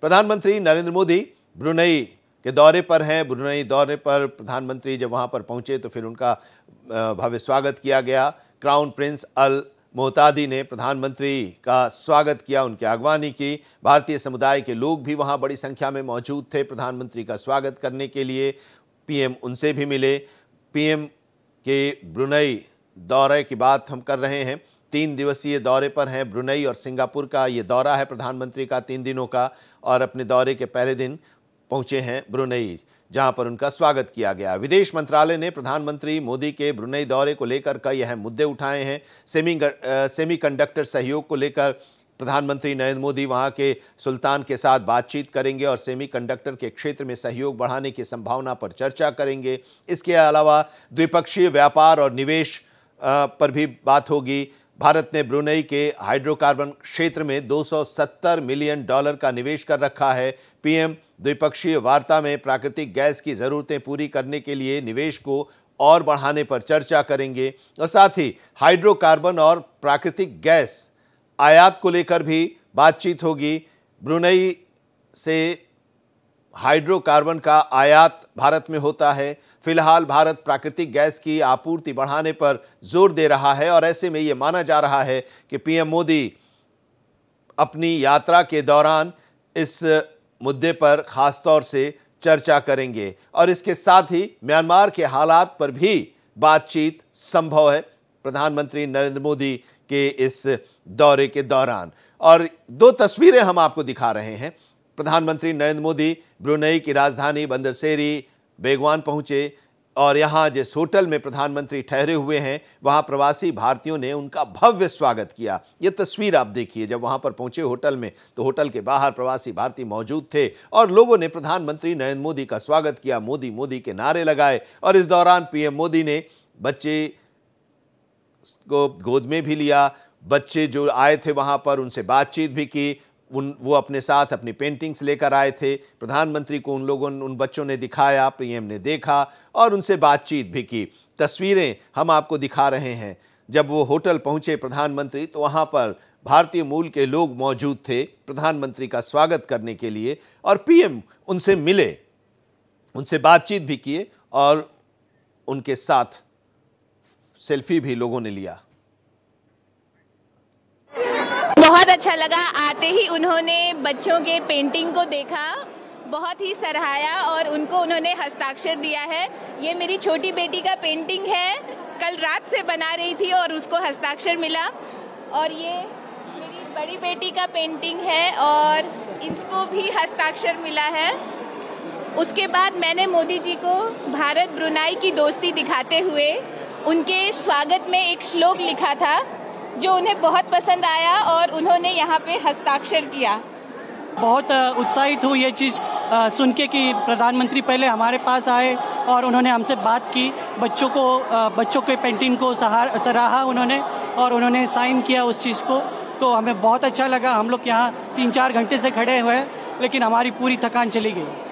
प्रधानमंत्री नरेंद्र मोदी ब्रुनई के दौरे पर हैं ब्रुनई दौरे पर प्रधानमंत्री जब वहाँ पर पहुँचे तो फिर उनका भव्य स्वागत किया गया क्राउन प्रिंस अल मोहतादी ने प्रधानमंत्री का स्वागत किया उनकी अगवानी की भारतीय समुदाय के लोग भी वहाँ बड़ी संख्या में मौजूद थे प्रधानमंत्री का स्वागत करने के लिए पीएम उनसे भी मिले पीएम के ब्रुनई दौरे की बात हम कर रहे हैं तीन दिवसीय दौरे पर हैं ब्रुनई और सिंगापुर का ये दौरा है प्रधानमंत्री का तीन दिनों का और अपने दौरे के पहले दिन पहुंचे हैं ब्रुनई जहां पर उनका स्वागत किया गया विदेश मंत्रालय ने प्रधानमंत्री मोदी के ब्रुनई दौरे को लेकर कई अहम मुद्दे उठाए हैं सेमी सेमी कंडक्टर सहयोग को लेकर प्रधानमंत्री नरेंद्र मोदी वहां के सुल्तान के साथ बातचीत करेंगे और सेमीकंडक्टर के क्षेत्र में सहयोग बढ़ाने की संभावना पर चर्चा करेंगे इसके अलावा द्विपक्षीय व्यापार और निवेश पर भी बात होगी भारत ने ब्रुनई के हाइड्रोकार्बन क्षेत्र में 270 मिलियन डॉलर का निवेश कर रखा है पीएम द्विपक्षीय वार्ता में प्राकृतिक गैस की ज़रूरतें पूरी करने के लिए निवेश को और बढ़ाने पर चर्चा करेंगे और साथ ही हाइड्रोकार्बन और प्राकृतिक गैस आयात को लेकर भी बातचीत होगी ब्रुनई से हाइड्रोकार्बन का आयात भारत में होता है फिलहाल भारत प्राकृतिक गैस की आपूर्ति बढ़ाने पर जोर दे रहा है और ऐसे में ये माना जा रहा है कि पीएम मोदी अपनी यात्रा के दौरान इस मुद्दे पर ख़ास तौर से चर्चा करेंगे और इसके साथ ही म्यांमार के हालात पर भी बातचीत संभव है प्रधानमंत्री नरेंद्र मोदी के इस दौरे के दौरान और दो तस्वीरें हम आपको दिखा रहे हैं प्रधानमंत्री नरेंद्र मोदी ब्रुनई की राजधानी बंदरसेरी बेगवान पहुंचे और यहाँ जिस होटल में प्रधानमंत्री ठहरे हुए हैं वहाँ प्रवासी भारतीयों ने उनका भव्य स्वागत किया ये तस्वीर आप देखिए जब वहाँ पर पहुँचे होटल में तो होटल के बाहर प्रवासी भारतीय मौजूद थे और लोगों ने प्रधानमंत्री नरेंद्र मोदी का स्वागत किया मोदी मोदी के नारे लगाए और इस दौरान पीएम मोदी ने बच्चे को गोद में भी लिया बच्चे जो आए थे वहाँ पर उनसे बातचीत भी की उन वो अपने साथ अपनी पेंटिंग्स लेकर आए थे प्रधानमंत्री को उन लोगों उन बच्चों ने दिखाया पीएम ने देखा और उनसे बातचीत भी की तस्वीरें हम आपको दिखा रहे हैं जब वो होटल पहुँचे प्रधानमंत्री तो वहाँ पर भारतीय मूल के लोग मौजूद थे प्रधानमंत्री का स्वागत करने के लिए और पीएम उनसे मिले उनसे बातचीत भी किए और उनके साथ सेल्फी भी लोगों ने लिया अच्छा लगा आते ही उन्होंने बच्चों के पेंटिंग को देखा बहुत ही सराहाया और उनको उन्होंने हस्ताक्षर दिया है ये मेरी छोटी बेटी का पेंटिंग है कल रात से बना रही थी और उसको हस्ताक्षर मिला और ये मेरी बड़ी बेटी का पेंटिंग है और इसको भी हस्ताक्षर मिला है उसके बाद मैंने मोदी जी को भारत ब्रुनाई की दोस्ती दिखाते हुए उनके स्वागत में एक श्लोक लिखा था जो उन्हें बहुत पसंद आया और उन्होंने यहाँ पे हस्ताक्षर किया बहुत उत्साहित हूँ ये चीज़ सुन के कि प्रधानमंत्री पहले हमारे पास आए और उन्होंने हमसे बात की बच्चों को बच्चों के पेंटिंग को सराहा उन्होंने और उन्होंने साइन किया उस चीज़ को तो हमें बहुत अच्छा लगा हम लोग यहाँ तीन चार घंटे से खड़े हुए लेकिन हमारी पूरी थकान चली गई